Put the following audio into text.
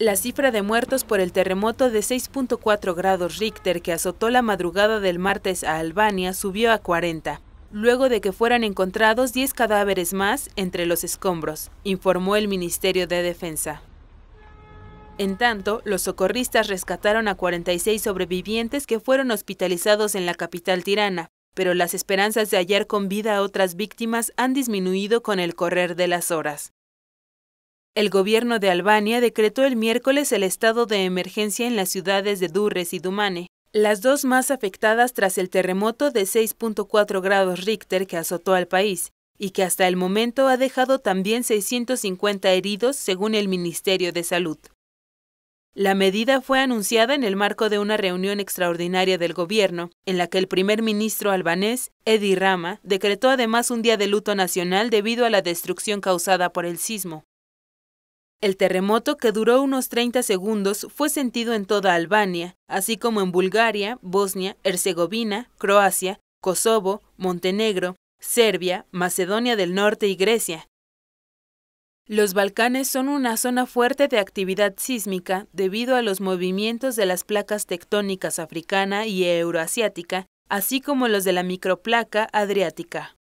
La cifra de muertos por el terremoto de 6.4 grados Richter que azotó la madrugada del martes a Albania subió a 40, luego de que fueran encontrados 10 cadáveres más entre los escombros, informó el Ministerio de Defensa. En tanto, los socorristas rescataron a 46 sobrevivientes que fueron hospitalizados en la capital tirana, pero las esperanzas de hallar con vida a otras víctimas han disminuido con el correr de las horas. El gobierno de Albania decretó el miércoles el estado de emergencia en las ciudades de Durres y Dumane, las dos más afectadas tras el terremoto de 6.4 grados Richter que azotó al país y que hasta el momento ha dejado también 650 heridos según el Ministerio de Salud. La medida fue anunciada en el marco de una reunión extraordinaria del gobierno, en la que el primer ministro albanés, Edi Rama, decretó además un día de luto nacional debido a la destrucción causada por el sismo. El terremoto, que duró unos 30 segundos, fue sentido en toda Albania, así como en Bulgaria, Bosnia, Herzegovina, Croacia, Kosovo, Montenegro, Serbia, Macedonia del Norte y Grecia. Los Balcanes son una zona fuerte de actividad sísmica debido a los movimientos de las placas tectónicas africana y euroasiática, así como los de la microplaca adriática.